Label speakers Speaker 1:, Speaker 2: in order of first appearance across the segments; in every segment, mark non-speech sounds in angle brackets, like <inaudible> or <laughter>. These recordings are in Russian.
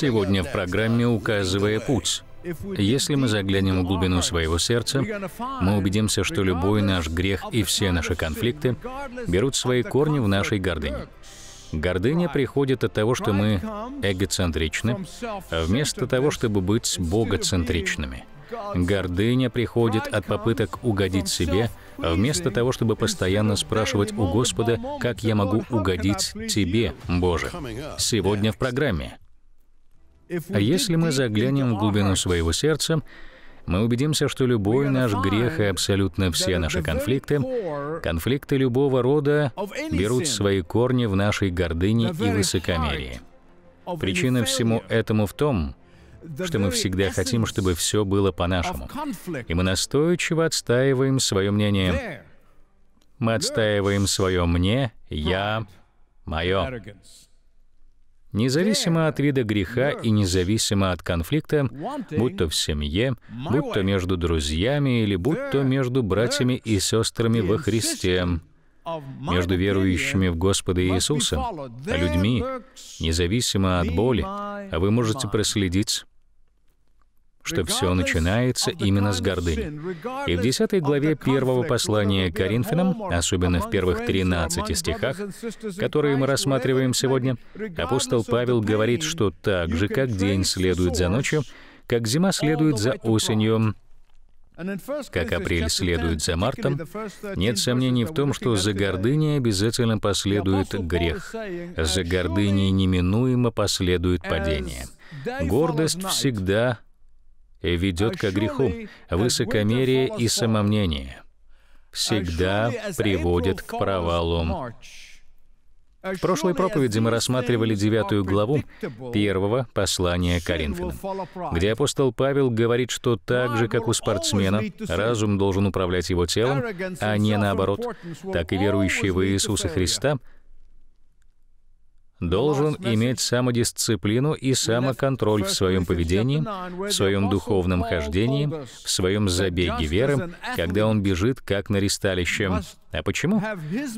Speaker 1: Сегодня в программе «Указывая путь». Если мы заглянем в глубину своего сердца, мы убедимся, что любой наш грех и все наши конфликты берут свои корни в нашей гордыне. Гордыня приходит от того, что мы эгоцентричны, вместо того, чтобы быть богоцентричными. Гордыня приходит от попыток угодить себе, вместо того, чтобы постоянно спрашивать у Господа, как я могу угодить Тебе, Боже. Сегодня в программе а если мы заглянем в глубину своего сердца, мы убедимся, что любой наш грех и абсолютно все наши конфликты, конфликты любого рода, берут свои корни в нашей гордыне и высокомерии. Причина всему этому в том, что мы всегда хотим, чтобы все было по-нашему. И мы настойчиво отстаиваем свое мнение. Мы отстаиваем свое «мне», «я», «мое». Независимо от вида греха и независимо от конфликта, будь то в семье, будь то между друзьями или будь то между братьями и сестрами во Христе, между верующими в Господа Иисуса, а людьми, независимо от боли, а вы можете проследить что все начинается именно с гордыни. И в 10 главе первого послания к Коринфянам, особенно в первых 13 стихах, которые мы рассматриваем сегодня, апостол Павел говорит, что так же, как день следует за ночью, как зима следует за осенью, как апрель следует за мартом, нет сомнений в том, что за гордыней обязательно последует грех, за гордыней неминуемо последует падение. Гордость всегда ведет ко греху, высокомерие и самомнение всегда приводит к провалу. В прошлой проповеди мы рассматривали девятую главу первого послания Коринфянам, где апостол Павел говорит, что так же, как у спортсмена, разум должен управлять его телом, а не наоборот, так и верующие в Иисуса Христа — должен иметь самодисциплину и самоконтроль в своем поведении, в своем духовном хождении, в своем забеге веры, когда он бежит как на ристалище. А почему?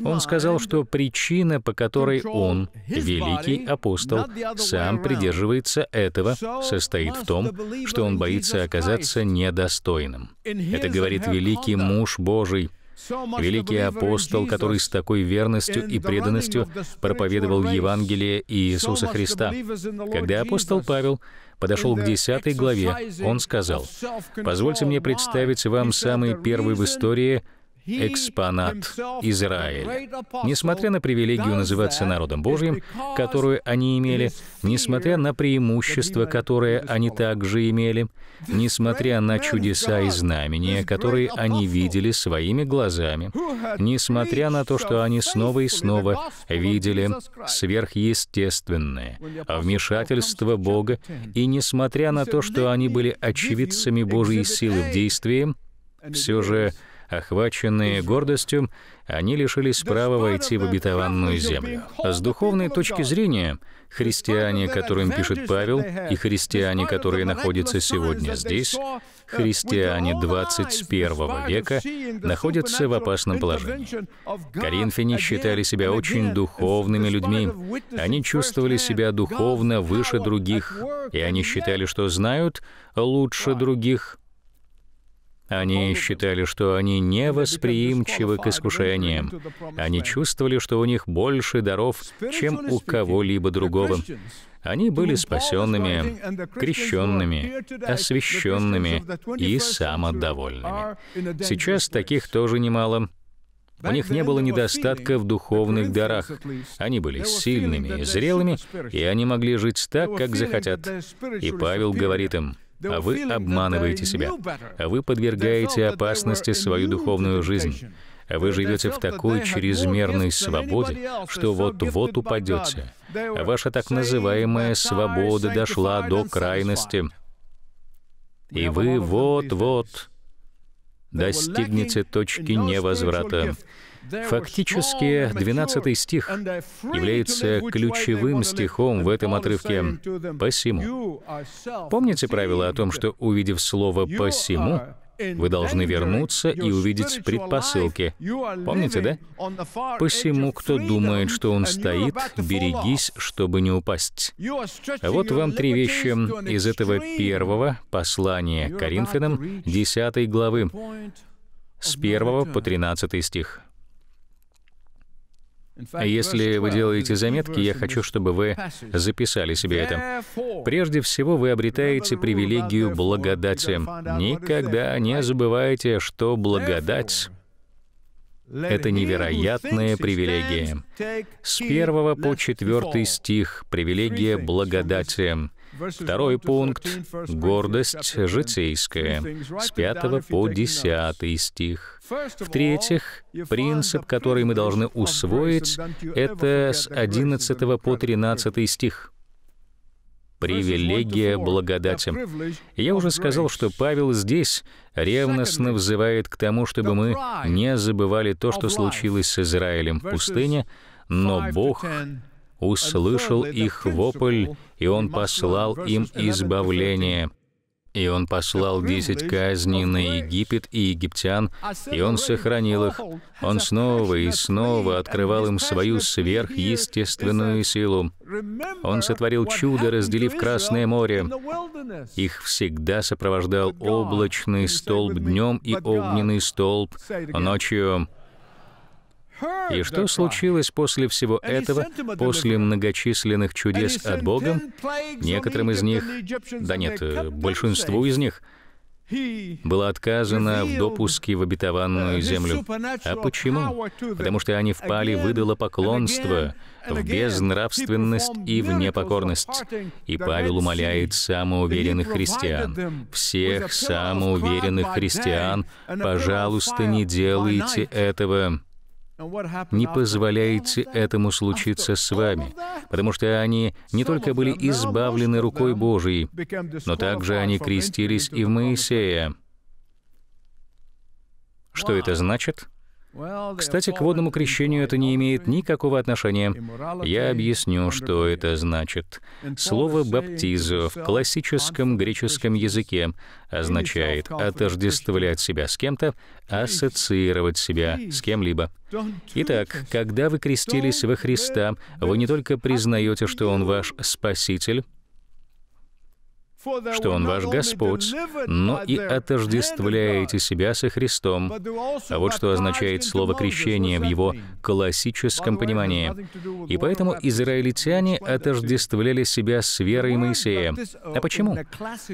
Speaker 1: Он сказал, что причина, по которой он, великий апостол, сам придерживается этого, состоит в том, что он боится оказаться недостойным. Это говорит великий муж Божий — Великий апостол, который с такой верностью и преданностью проповедовал Евангелие Иисуса Христа. Когда апостол Павел подошел к 10 главе, он сказал, «Позвольте мне представить вам самый первый в истории – экспонат Израиля. Несмотря на привилегию называться народом Божьим, которую они имели, несмотря на преимущества, которые они также имели, несмотря на чудеса и знамения, которые они видели своими глазами, несмотря на то, что они снова и снова видели сверхъестественное вмешательство Бога, и несмотря на то, что они были очевидцами Божьей силы в действии, все же Охваченные гордостью, они лишились права войти в обетованную землю. С духовной точки зрения, христиане, которым пишет Павел, и христиане, которые находятся сегодня здесь, христиане 21 века, находятся в опасном положении. Коринфяне считали себя очень духовными людьми. Они чувствовали себя духовно выше других, и они считали, что знают лучше других — они считали, что они невосприимчивы к искушениям. Они чувствовали, что у них больше даров, чем у кого-либо другого. Они были спасенными, крещенными, освященными и самодовольными. Сейчас таких тоже немало. У них не было недостатка в духовных дарах. Они были сильными и зрелыми, и они могли жить так, как захотят. И Павел говорит им, а вы обманываете себя. Вы подвергаете опасности свою духовную жизнь. А Вы живете в такой чрезмерной свободе, что вот-вот упадете. Ваша так называемая свобода дошла до крайности, и вы вот-вот достигнете точки невозврата. Фактически 12 стих является ключевым стихом в этом отрывке «посему». Помните правило о том, что, увидев слово «посему», вы должны вернуться и увидеть предпосылки. Помните, да? «Посему, кто думает, что он стоит, берегись, чтобы не упасть». А вот вам три вещи из этого первого послания Коринфянам 10 главы, с 1 по 13 стих. А если вы делаете заметки, я хочу, чтобы вы записали себе это. Прежде всего, вы обретаете привилегию благодати. Никогда не забывайте, что благодать — это невероятная привилегия. С первого по четвертый стих — привилегия благодати. Второй пункт — гордость житейская, с 5 по 10 стих. В-третьих, принцип, который мы должны усвоить, это с 11 по 13 стих привилегия благодати. Я уже сказал, что Павел здесь ревностно взывает к тому, чтобы мы не забывали то, что случилось с Израилем в пустыне, но Бог услышал их вопль, и Он послал им избавление. И Он послал десять казней на Египет и египтян, а и Он сохранил их. Он снова и снова открывал им свою сверхъестественную силу. Он сотворил чудо, разделив Красное море. Их всегда сопровождал облачный столб днем и огненный столб ночью. И что случилось после всего этого, после многочисленных чудес от Бога? Некоторым из них, да нет, э, большинству из них, было отказано в допуске в обетованную uh, землю. А почему? Потому что они впали в поклонство, в безнравственность и в непокорность. И Павел умоляет самоуверенных христиан, всех самоуверенных христиан, пожалуйста, не делайте этого не позволяйте этому случиться с вами, потому что они не только были избавлены рукой Божией, но также они крестились и в Моисея. Что это значит? Кстати, к водному крещению это не имеет никакого отношения. Я объясню, что это значит. Слово «баптизо» в классическом греческом языке означает отождествлять себя с кем-то, ассоциировать себя с кем-либо. Итак, когда вы крестились во Христа, вы не только признаете, что Он ваш Спаситель, что Он ваш Господь, но и отождествляете себя со Христом. А вот что означает слово «крещение» в его классическом понимании. И поэтому израильтяне отождествляли себя с верой Моисея. А почему?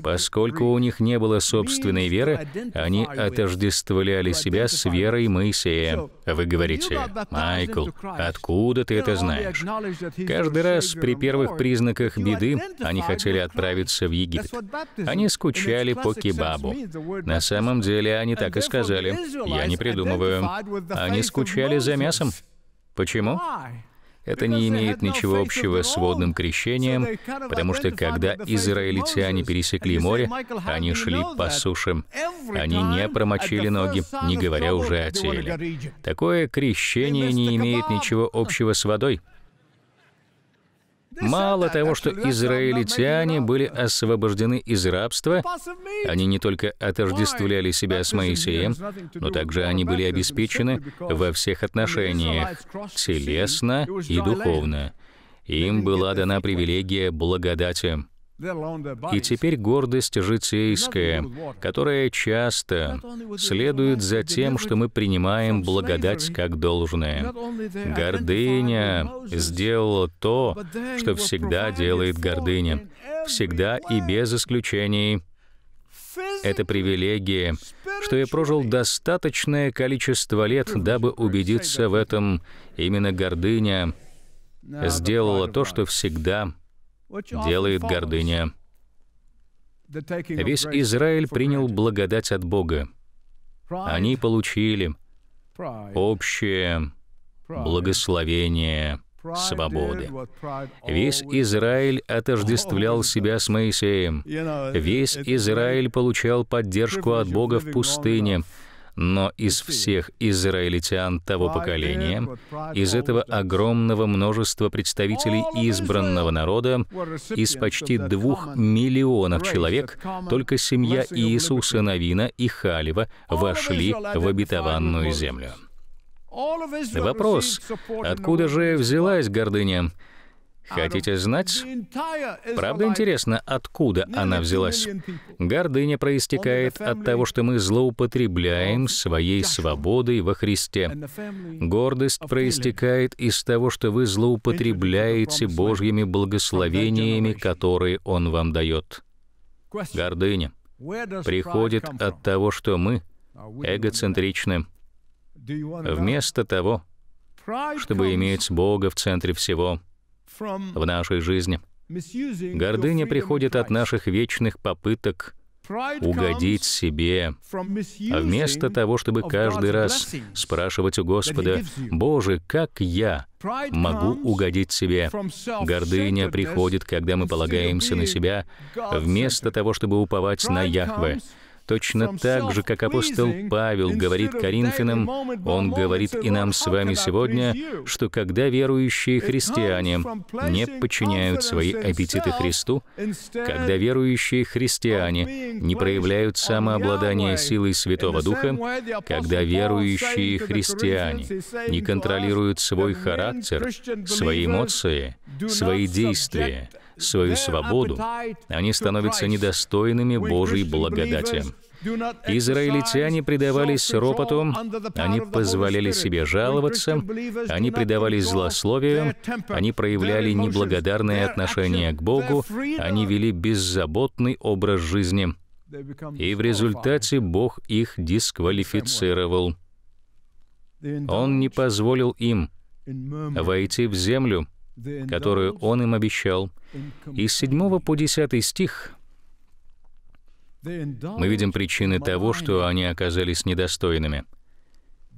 Speaker 1: Поскольку у них не было собственной веры, они отождествляли себя с верой Моисея. Вы говорите, «Майкл, откуда ты это знаешь?» Каждый раз при первых признаках беды они хотели отправиться в Египет Египет. Они скучали по кебабу. На самом деле они так и сказали. Я не придумываю. Они скучали за мясом. Почему? Это не имеет ничего общего с водным крещением, потому что когда израильтяне пересекли море, они шли по суше. Они не промочили ноги, не говоря уже о теле. Такое крещение не имеет ничего общего с водой. Мало того, что израильтяне были освобождены из рабства, они не только отождествляли себя с Моисеем, но также они были обеспечены во всех отношениях — телесно и духовно. Им была дана привилегия благодати. И теперь гордость житейская, которая часто следует за тем, что мы принимаем благодать как должное. Гордыня сделала то, что всегда делает гордыня. Всегда и без исключений. Это привилегия, что я прожил достаточное количество лет, дабы убедиться в этом. Именно гордыня сделала то, что всегда
Speaker 2: делает гордыня.
Speaker 1: Весь Израиль принял благодать от Бога. Они получили общее благословение свободы. Весь Израиль отождествлял себя с Моисеем. Весь Израиль получал поддержку от Бога в пустыне. Но из всех израильтян того поколения, из этого огромного множества представителей избранного народа, из почти двух миллионов человек, только семья Иисуса Навина и Халева вошли в обетованную землю. Вопрос, откуда же взялась гордыня? Хотите знать? Правда интересно, откуда она взялась? Гордыня проистекает от того, что мы злоупотребляем своей свободой во Христе. Гордость проистекает из того, что вы злоупотребляете Божьими благословениями, которые Он вам дает. Гордыня приходит от того, что мы эгоцентричны. Вместо того, чтобы иметь Бога в центре всего — в нашей жизни. Гордыня приходит от наших вечных попыток угодить себе, а вместо того, чтобы каждый раз спрашивать у Господа, «Боже, как я могу угодить себе?» Гордыня приходит, когда мы полагаемся на себя, вместо того, чтобы уповать на Яхве. Точно так же, как апостол Павел говорит Коринфянам, он говорит и нам с вами сегодня, что когда верующие христиане не подчиняют свои аппетиты Христу, когда верующие христиане не проявляют самообладание силой Святого Духа, когда верующие христиане не контролируют свой характер, свои эмоции, свои действия, свою свободу, они становятся недостойными Божьей благодати. Израильтяне предавались ропоту, они позволяли себе жаловаться, они предавались злословию, они проявляли неблагодарное отношение к Богу, они вели беззаботный образ жизни. И в результате Бог их дисквалифицировал. Он не позволил им войти в землю, которую Он им обещал. Из 7 по 10 стих мы видим причины того, что они оказались недостойными.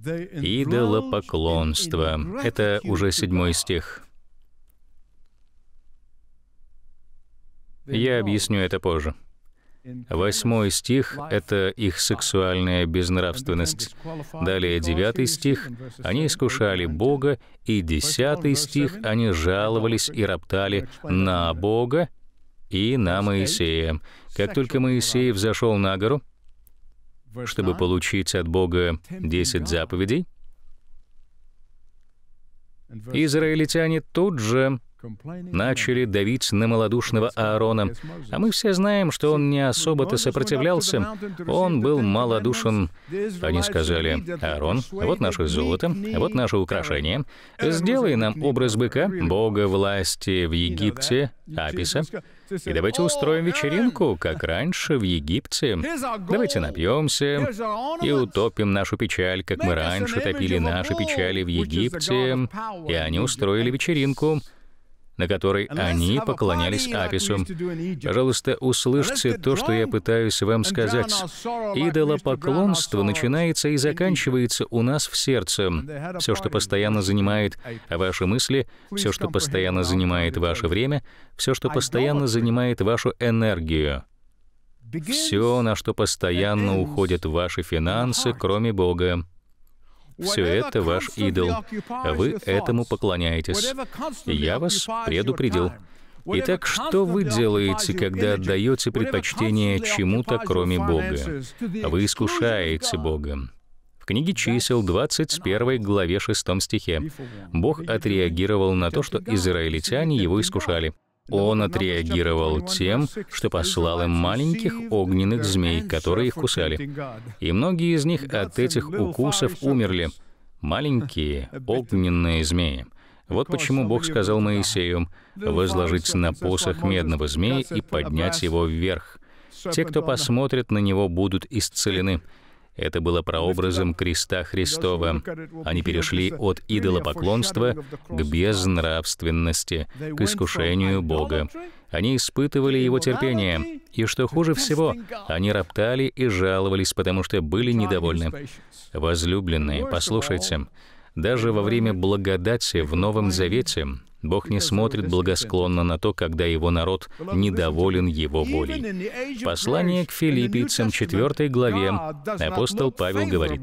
Speaker 1: Идолопоклонство. Это уже седьмой стих. Я объясню это позже. Восьмой стих — это их сексуальная безнравственность. Далее девятый стих — они искушали Бога, и десятый стих — они жаловались и роптали на Бога и на Моисея. Как только Моисей взошел на гору, чтобы получить от Бога десять заповедей, израильтяне тут же начали давить на малодушного Аарона. А мы все знаем, что он не особо-то сопротивлялся, он был малодушен. Они сказали, «Аарон, вот наше золото, вот наше украшение, э, сделай нам образ быка, бога власти в Египте, Аписа, и давайте устроим вечеринку, как раньше в Египте. Давайте напьемся и утопим нашу печаль, как мы раньше топили наши печали в Египте». И они устроили вечеринку — на которой они поклонялись Апису. Пожалуйста, услышьте то, что я пытаюсь вам сказать. Идолопоклонство начинается и заканчивается у нас в сердце. Все, что постоянно занимает ваши мысли, все, что постоянно занимает ваше время, все, что постоянно занимает вашу энергию. Все, на что постоянно уходят ваши финансы, кроме Бога.
Speaker 2: Все это ваш идол. Вы этому
Speaker 1: поклоняетесь. Я вас предупредил. Итак, что вы делаете, когда отдаете предпочтение чему-то, кроме Бога? Вы искушаете Бога. В книге чисел 21 главе 6 стихе Бог отреагировал на то, что израильтяне его искушали. Он отреагировал тем, что послал им маленьких огненных змей, которые их кусали. И многие из них от этих укусов умерли. Маленькие <laughs> огненные змеи. Вот почему Бог сказал Моисею возложить на посох медного змея и поднять его вверх. Те, кто посмотрит на него, будут исцелены. Это было прообразом креста Христова. Они перешли от идолопоклонства к безнравственности, к искушению Бога. Они испытывали его терпение, и что хуже всего, они роптали и жаловались, потому что были недовольны. Возлюбленные, послушайте, даже во время благодати в Новом Завете Бог не смотрит благосклонно на то, когда его народ недоволен его волей. Послание к филиппийцам 4 главе апостол Павел говорит,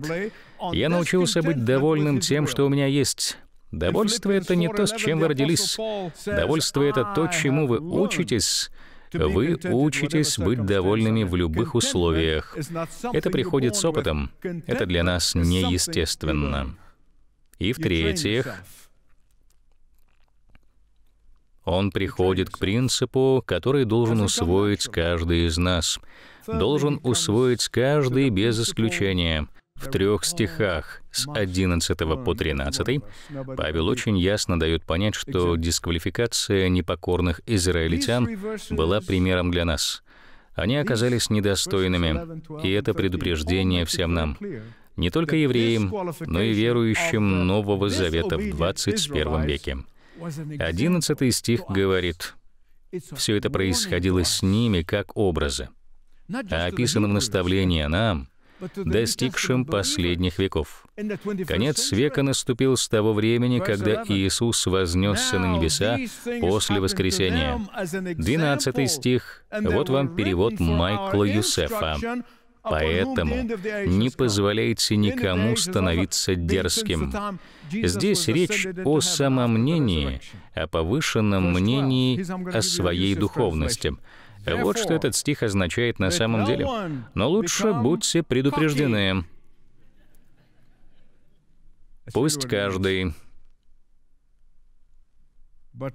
Speaker 1: «Я научился быть довольным тем, что у меня есть». Довольство — это не то, с чем вы родились. Довольство — это то, чему вы учитесь, вы учитесь быть довольными в любых условиях. Это приходит с опытом. Это для нас неестественно. И в-третьих, он приходит к принципу, который должен усвоить каждый из нас. Должен усвоить каждый без исключения. В трех стихах с 11 по 13 Павел очень ясно дает понять, что дисквалификация непокорных израильтян была примером для нас. Они оказались недостойными, и это предупреждение всем нам не только евреям, но и верующим Нового Завета в 21 веке. 11 стих говорит, «Все это происходило с ними как образы, а описано в наставлении нам, достигшим последних веков. Конец века наступил с того времени, когда Иисус вознесся на небеса после воскресения. 12 стих. Вот вам перевод Майкла Юсефа. Поэтому не позволяйте никому становиться дерзким. Здесь речь о самомнении, о повышенном мнении о своей духовности. Вот что этот стих означает на самом деле. Но лучше будьте предупреждены. Пусть каждый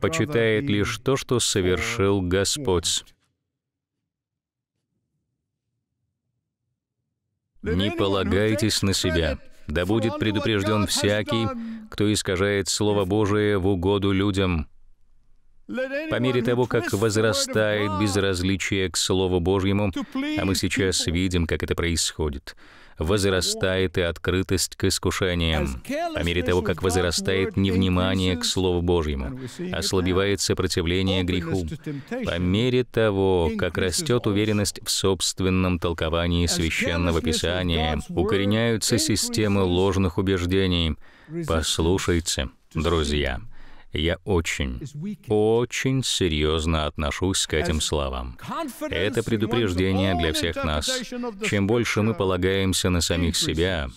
Speaker 1: почитает лишь то, что совершил Господь. Не полагайтесь на себя. Да будет предупрежден всякий, кто искажает Слово Божие в угоду людям. По мере того, как возрастает безразличие к Слову Божьему, а мы сейчас видим, как это происходит — возрастает и открытость к искушениям. По а мере того, как возрастает невнимание к Слову Божьему, ослабевает сопротивление греху. По мере того, как растет уверенность в собственном толковании Священного Писания, укореняются системы ложных убеждений. Послушайте, друзья. Я очень, очень серьезно отношусь к этим словам. Это предупреждение для всех нас. Чем больше мы полагаемся на самих себя,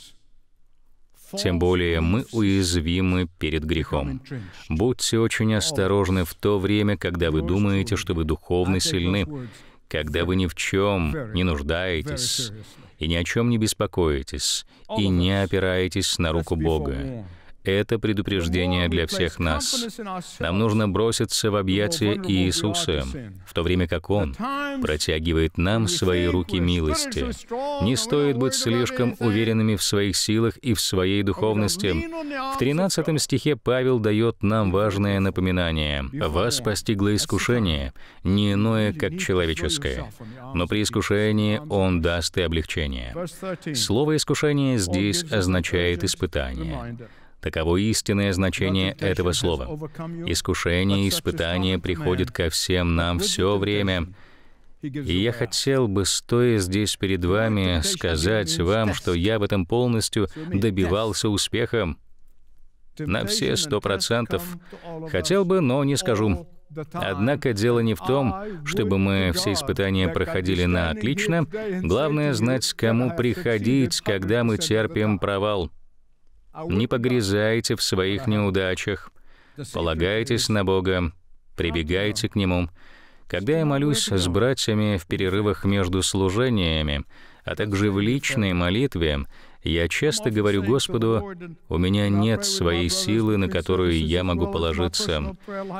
Speaker 1: тем более мы уязвимы перед грехом. Будьте очень осторожны в то время, когда вы думаете, что вы духовно сильны, когда вы ни в чем не нуждаетесь и ни о чем не беспокоитесь, и не опираетесь на руку Бога. Это предупреждение для всех нас. Нам нужно броситься в объятия Иисуса, в то время как Он протягивает нам свои руки милости. Не стоит быть слишком уверенными в своих силах и в своей духовности. В 13 стихе Павел дает нам важное напоминание. «Вас постигло искушение, не иное, как человеческое, но при искушении Он даст и облегчение». Слово «искушение» здесь означает «испытание». Таково истинное значение этого слова. Искушение, испытание приходит ко всем нам все время. И я хотел бы, стоя здесь перед вами, сказать вам, что я в этом полностью добивался успехом. На все сто процентов. Хотел бы, но не скажу. Однако дело не в том, чтобы мы все испытания проходили на отлично. Главное знать, кому приходить, когда мы терпим провал. Не погрязайте в своих неудачах. Полагайтесь на Бога, прибегайте к Нему. Когда я молюсь с братьями в перерывах между служениями, а также в личной молитве, я часто говорю Господу, «У меня нет своей силы, на которую я могу положиться.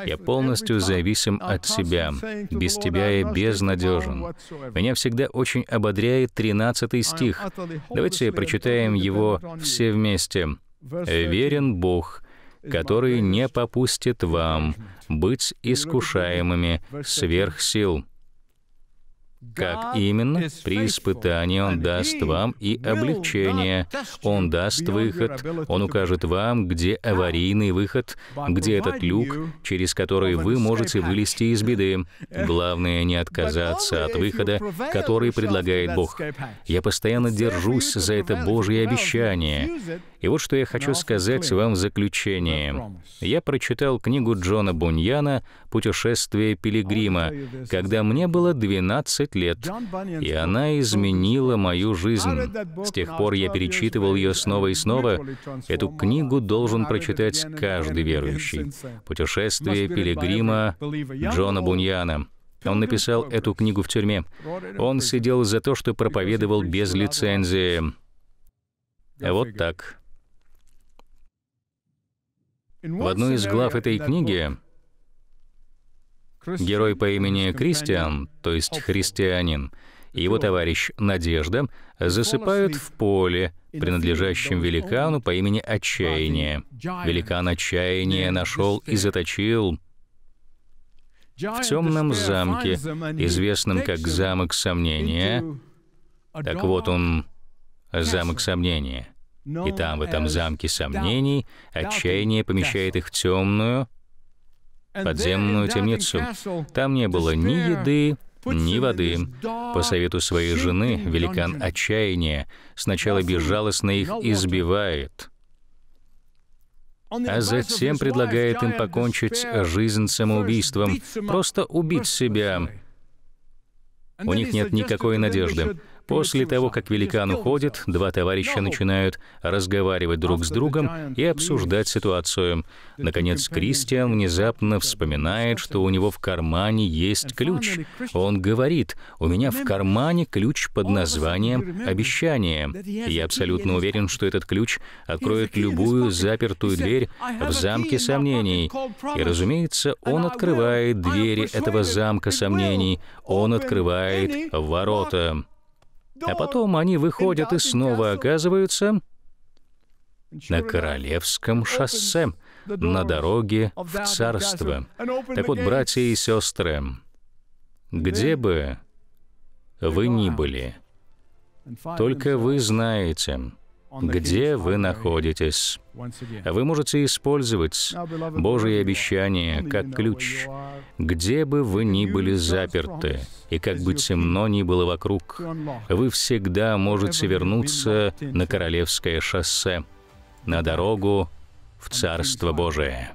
Speaker 1: Я полностью зависим от Тебя. Без Тебя я безнадежен». Меня всегда очень ободряет 13 стих. Давайте прочитаем его все вместе верен Бог, который не попустит вам быть искушаемыми сверх сил, как именно? При испытании Он даст вам и облегчение, Он даст выход, Он укажет вам, где аварийный выход, где этот люк, через который вы можете вылезти из беды. <laughs> Главное не отказаться от выхода, который предлагает Бог. Я постоянно держусь за это Божье обещание. И вот что я хочу сказать вам в заключение. Я прочитал книгу Джона Буньяна «Путешествие пилигрима», когда мне было 12 12 лет, и она изменила мою жизнь. С тех пор я перечитывал ее снова и снова. Эту книгу должен прочитать каждый верующий. «Путешествие пилигрима Джона Буньяна». Он написал эту книгу в тюрьме. Он сидел за то, что проповедовал без лицензии. Вот так. В одной из глав этой книги Герой по имени Кристиан, то есть христианин, и его товарищ Надежда засыпают в поле, принадлежащем великану по имени Отчаяние. Великан Отчаяние нашел и заточил в темном замке, известном как Замок Сомнения. Так вот он, Замок Сомнения. И там, в этом замке сомнений, отчаяние помещает их в темную,
Speaker 2: подземную темницу.
Speaker 1: Там не было ни еды, ни воды. По совету своей жены, великан отчаяния сначала безжалостно их избивает, а затем предлагает им покончить жизнь самоубийством, просто убить себя. У них нет никакой надежды. После того, как великан уходит, два товарища начинают разговаривать друг с другом и обсуждать ситуацию. Наконец, Кристиан внезапно вспоминает, что у него в кармане есть ключ. Он говорит, у меня в кармане ключ под названием «Обещание». Я абсолютно уверен, что этот ключ откроет любую запертую дверь в замке сомнений. И, разумеется, он открывает двери этого замка сомнений, он открывает ворота. А потом они выходят и снова оказываются на Королевском шоссе, на дороге в царство. Так вот, братья и сестры, где бы вы ни были, только вы знаете, где вы находитесь. Вы можете использовать Божие обещания как ключ, где бы вы ни были заперты, и как бы темно ни было вокруг, вы всегда можете вернуться на Королевское шоссе, на дорогу в Царство Божие.